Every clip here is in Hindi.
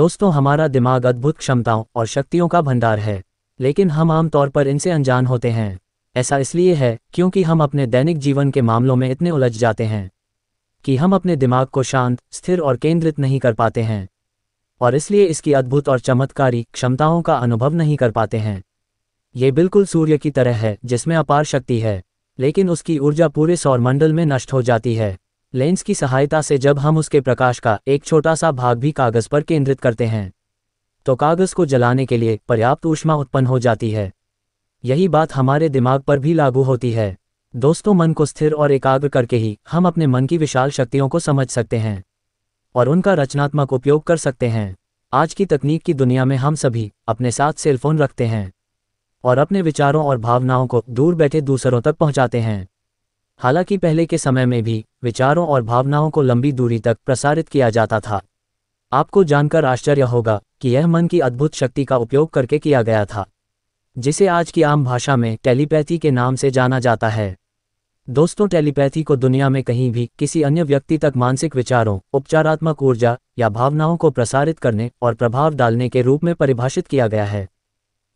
दोस्तों हमारा दिमाग अद्भुत क्षमताओं और शक्तियों का भंडार है लेकिन हम आमतौर पर इनसे अनजान होते हैं ऐसा इसलिए है क्योंकि हम अपने दैनिक जीवन के मामलों में इतने उलझ जाते हैं कि हम अपने दिमाग को शांत स्थिर और केंद्रित नहीं कर पाते हैं और इसलिए इसकी अद्भुत और चमत्कारी क्षमताओं का अनुभव नहीं कर पाते हैं ये बिल्कुल सूर्य की तरह है जिसमें अपार शक्ति है लेकिन उसकी ऊर्जा पूरे सौरमंडल में नष्ट हो जाती है लेंस की सहायता से जब हम उसके प्रकाश का एक छोटा सा भाग भी कागज पर केंद्रित करते हैं तो कागज को जलाने के लिए पर्याप्त ऊष्मा उत्पन्न हो जाती है यही बात हमारे दिमाग पर भी लागू होती है दोस्तों मन को स्थिर और एकाग्र करके ही हम अपने मन की विशाल शक्तियों को समझ सकते हैं और उनका रचनात्मक उपयोग कर सकते हैं आज की तकनीक की दुनिया में हम सभी अपने साथ सेलफोन रखते हैं और अपने विचारों और भावनाओं को दूर बैठे दूसरों तक पहुंचाते हैं हालांकि पहले के समय में भी विचारों और भावनाओं को लंबी दूरी तक प्रसारित किया जाता था आपको जानकर आश्चर्य होगा कि यह मन की अद्भुत शक्ति का उपयोग करके किया गया था जिसे आज की आम भाषा में टेलीपैथी के नाम से जाना जाता है दोस्तों टेलीपैथी को दुनिया में कहीं भी किसी अन्य व्यक्ति तक मानसिक विचारों उपचारात्मक ऊर्जा या भावनाओं को प्रसारित करने और प्रभाव डालने के रूप में परिभाषित किया गया है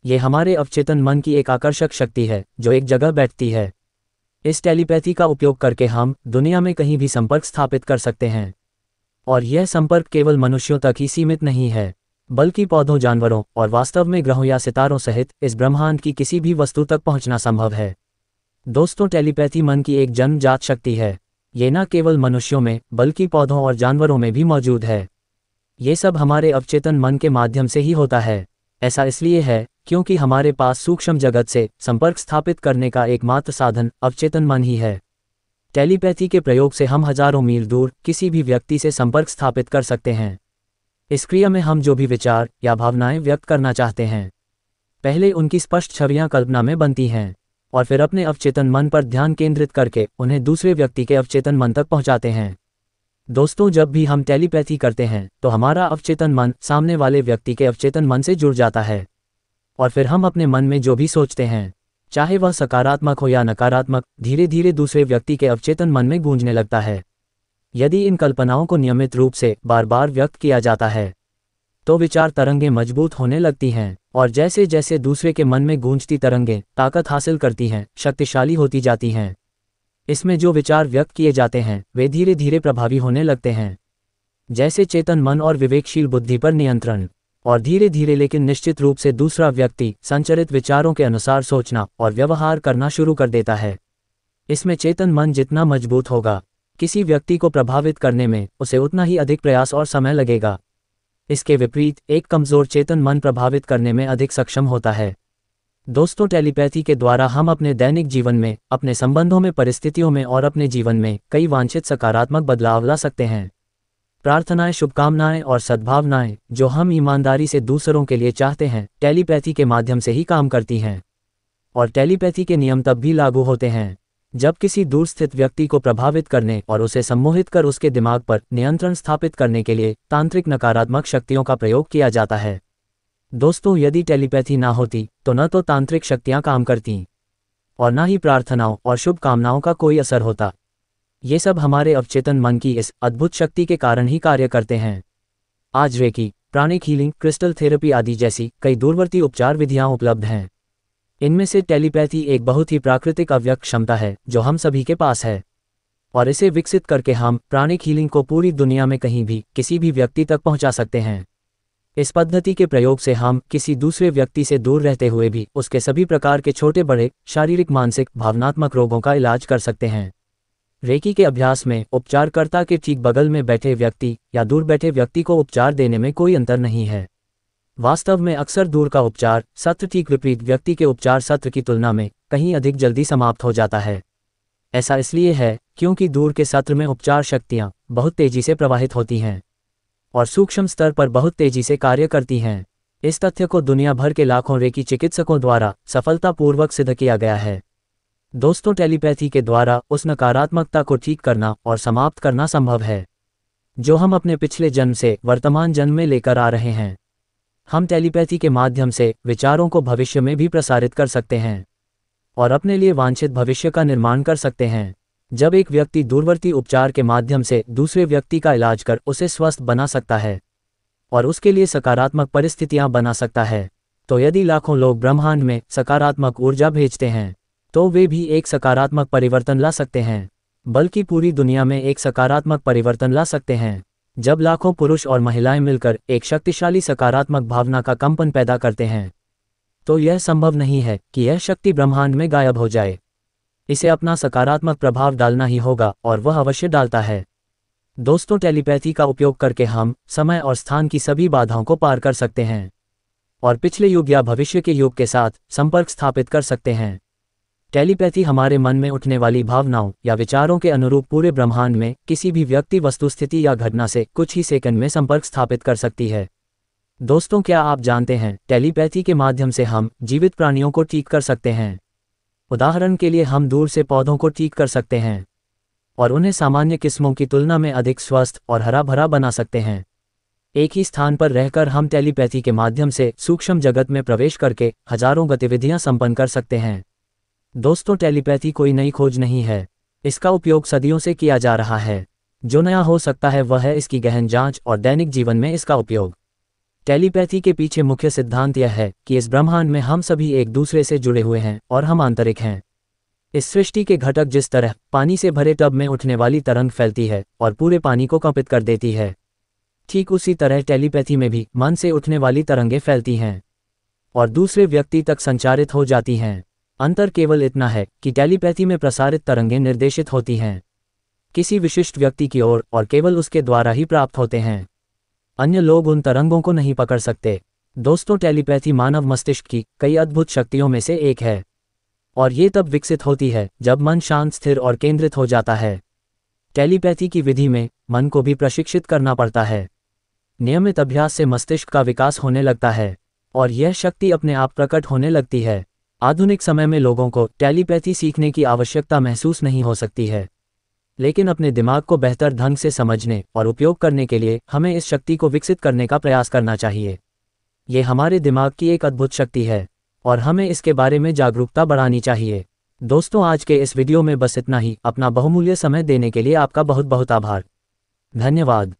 ये हमारे अवचेतन मन की एक आकर्षक शक्ति है जो एक जगह बैठती है इस टेलीपैथी का उपयोग करके हम दुनिया में कहीं भी संपर्क स्थापित कर सकते हैं और यह संपर्क केवल मनुष्यों तक ही सीमित नहीं है बल्कि पौधों जानवरों और वास्तव में ग्रहों या सितारों सहित इस ब्रह्मांड की किसी भी वस्तु तक पहुंचना संभव है दोस्तों टेलीपैथी मन की एक जन्मजात शक्ति है ये न केवल मनुष्यों में बल्कि पौधों और जानवरों में भी मौजूद है ये सब हमारे अवचेतन मन के माध्यम से ही होता है ऐसा इसलिए है क्योंकि हमारे पास सूक्ष्म जगत से संपर्क स्थापित करने का एकमात्र साधन अवचेतन मन ही है टेलीपैथी के प्रयोग से हम हजारों मील दूर किसी भी व्यक्ति से संपर्क स्थापित कर सकते हैं इस क्रिया में हम जो भी विचार या भावनाएं व्यक्त करना चाहते हैं पहले उनकी स्पष्ट छवियां कल्पना में बनती हैं और फिर अपने अवचेतन मन पर ध्यान केंद्रित करके उन्हें दूसरे व्यक्ति के अवचेतन मन तक पहुंचाते हैं दोस्तों जब भी हम टेलीपैथी करते हैं तो हमारा अवचेतन मन सामने वाले व्यक्ति के अवचेतन मन से जुड़ जाता है और फिर हम अपने मन में जो भी सोचते हैं चाहे वह सकारात्मक हो या नकारात्मक धीरे धीरे दूसरे व्यक्ति के अवचेतन मन में गूंजने लगता है यदि इन कल्पनाओं को नियमित रूप से बार बार व्यक्त किया जाता है तो विचार तरंगे मजबूत होने लगती हैं और जैसे जैसे दूसरे के मन में गूंजती तरंगे ताकत हासिल करती हैं शक्तिशाली होती जाती हैं इसमें जो विचार व्यक्त किए जाते हैं वे धीरे धीरे प्रभावी होने लगते हैं जैसे चेतन मन और विवेकशील बुद्धि पर नियंत्रण और धीरे धीरे लेकिन निश्चित रूप से दूसरा व्यक्ति संचरित विचारों के अनुसार सोचना और व्यवहार करना शुरू कर देता है इसमें चेतन मन जितना मजबूत होगा किसी व्यक्ति को प्रभावित करने में उसे उतना ही अधिक प्रयास और समय लगेगा इसके विपरीत एक कमजोर चेतन मन प्रभावित करने में अधिक सक्षम होता है दोस्तों टेलीपैथी के द्वारा हम अपने दैनिक जीवन में अपने संबंधों में परिस्थितियों में और अपने जीवन में कई वांछित सकारात्मक बदलाव ला सकते हैं प्रार्थनाएं शुभकामनाएं और सद्भावनाएं जो हम ईमानदारी से दूसरों के लिए चाहते हैं टेलीपैथी के माध्यम से ही काम करती हैं और टेलीपैथी के नियम तब भी लागू होते हैं जब किसी दूर स्थित व्यक्ति को प्रभावित करने और उसे सम्मोहित कर उसके दिमाग पर नियंत्रण स्थापित करने के लिए तांत्रिक नकारात्मक शक्तियों का प्रयोग किया जाता है दोस्तों यदि टेलीपैथी ना होती तो न तो तांत्रिक शक्तियां काम करतीं और न ही प्रार्थनाओं और शुभकामनाओं का कोई असर होता ये सब हमारे अवचेतन मन की इस अद्भुत शक्ति के कारण ही कार्य करते हैं आज Reiki pranic healing crystal therapy आदि जैसी कई दूरवर्ती उपचार विधियां उपलब्ध हैं इनमें से टेलीपैथी एक बहुत ही प्राकृतिक अव्यक्त क्षमता है जो हम सभी के पास है और इसे विकसित करके हम प्राणिक हीलिंग को पूरी दुनिया में कहीं भी किसी भी व्यक्ति तक पहुंचा सकते हैं इस पद्धति के प्रयोग से हम किसी दूसरे व्यक्ति से दूर रहते हुए भी उसके सभी प्रकार के छोटे बड़े शारीरिक मानसिक भावनात्मक रोगों का इलाज कर सकते हैं रेकी के अभ्यास में उपचारकर्ता के ठीक बगल में बैठे व्यक्ति या दूर बैठे व्यक्ति को उपचार देने में कोई अंतर नहीं है वास्तव में अक्सर दूर का उपचार सत्र ठीक विपरीत व्यक्ति के उपचार सत्र की तुलना में कहीं अधिक जल्दी समाप्त हो जाता है ऐसा इसलिए है क्योंकि दूर के सत्र में उपचार शक्तियां बहुत तेजी से प्रवाहित होती हैं और सूक्ष्म स्तर पर बहुत तेजी से कार्य करती हैं इस तथ्य को दुनिया भर के लाखों रेकी चिकित्सकों द्वारा सफलतापूर्वक सिद्ध किया गया है दोस्तों टेलीपैथी के द्वारा उस नकारात्मकता को ठीक करना और समाप्त करना संभव है जो हम अपने पिछले जन्म से वर्तमान जन्म में लेकर आ रहे हैं हम टेलीपैथी के माध्यम से विचारों को भविष्य में भी प्रसारित कर सकते हैं और अपने लिए वांछित भविष्य का निर्माण कर सकते हैं जब एक व्यक्ति दूरवर्ती उपचार के माध्यम से दूसरे व्यक्ति का इलाज कर उसे स्वस्थ बना सकता है और उसके लिए सकारात्मक परिस्थितियां बना सकता है तो यदि लाखों लोग ब्रह्मांड में सकारात्मक ऊर्जा भेजते हैं तो वे भी एक सकारात्मक परिवर्तन ला सकते हैं बल्कि पूरी दुनिया में एक सकारात्मक परिवर्तन ला सकते हैं जब लाखों पुरुष और महिलाएं मिलकर एक शक्तिशाली सकारात्मक भावना का कंपन पैदा करते हैं तो यह संभव नहीं है कि यह शक्ति ब्रह्मांड में गायब हो जाए इसे अपना सकारात्मक प्रभाव डालना ही होगा और वह अवश्य डालता है दोस्तों टेलीपैथी का उपयोग करके हम समय और स्थान की सभी बाधाओं को पार कर सकते हैं और पिछले युग या भविष्य के युग के साथ संपर्क स्थापित कर सकते हैं टेलीपैथी हमारे मन में उठने वाली भावनाओं या विचारों के अनुरूप पूरे ब्रह्मांड में किसी भी व्यक्ति वस्तुस्थिति या घटना से कुछ ही सेकंड में संपर्क स्थापित कर सकती है दोस्तों क्या आप जानते हैं टेलीपैथी के माध्यम से हम जीवित प्राणियों को ठीक कर सकते हैं उदाहरण के लिए हम दूर से पौधों को ठीक कर सकते हैं और उन्हें सामान्य किस्मों की तुलना में अधिक स्वस्थ और हरा भरा बना सकते हैं एक ही स्थान पर रहकर हम टेलीपैथी के माध्यम से सूक्ष्म जगत में प्रवेश करके हजारों गतिविधियां संपन्न कर सकते हैं दोस्तों टेलीपैथी कोई नई खोज नहीं है इसका उपयोग सदियों से किया जा रहा है जो नया हो सकता है वह है इसकी गहन जांच और दैनिक जीवन में इसका उपयोग टेलीपैथी के पीछे मुख्य सिद्धांत यह है कि इस ब्रह्मांड में हम सभी एक दूसरे से जुड़े हुए हैं और हम आंतरिक हैं इस सृष्टि के घटक जिस तरह पानी से भरे टब में उठने वाली तरंग फैलती है और पूरे पानी को कंपित कर देती है ठीक उसी तरह टेलीपैथी में भी मन से उठने वाली तरंगें फैलती हैं और दूसरे व्यक्ति तक संचारित हो जाती हैं अंतर केवल इतना है कि टेलीपैथी में प्रसारित तरंगें निर्देशित होती हैं किसी विशिष्ट व्यक्ति की ओर और केवल उसके द्वारा ही प्राप्त होते हैं अन्य लोग उन तरंगों को नहीं पकड़ सकते दोस्तों टेलीपैथी मानव मस्तिष्क की कई अद्भुत शक्तियों में से एक है और ये तब विकसित होती है जब मन शांत स्थिर और केंद्रित हो जाता है टेलीपैथी की विधि में मन को भी प्रशिक्षित करना पड़ता है नियमित अभ्यास से मस्तिष्क का विकास होने लगता है और यह शक्ति अपने आप प्रकट होने लगती है आधुनिक समय में लोगों को टेलीपैथी सीखने की आवश्यकता महसूस नहीं हो सकती है लेकिन अपने दिमाग को बेहतर ढंग से समझने और उपयोग करने के लिए हमें इस शक्ति को विकसित करने का प्रयास करना चाहिए ये हमारे दिमाग की एक अद्भुत शक्ति है और हमें इसके बारे में जागरूकता बढ़ानी चाहिए दोस्तों आज के इस वीडियो में बस इतना ही अपना बहुमूल्य समय देने के लिए आपका बहुत बहुत आभार धन्यवाद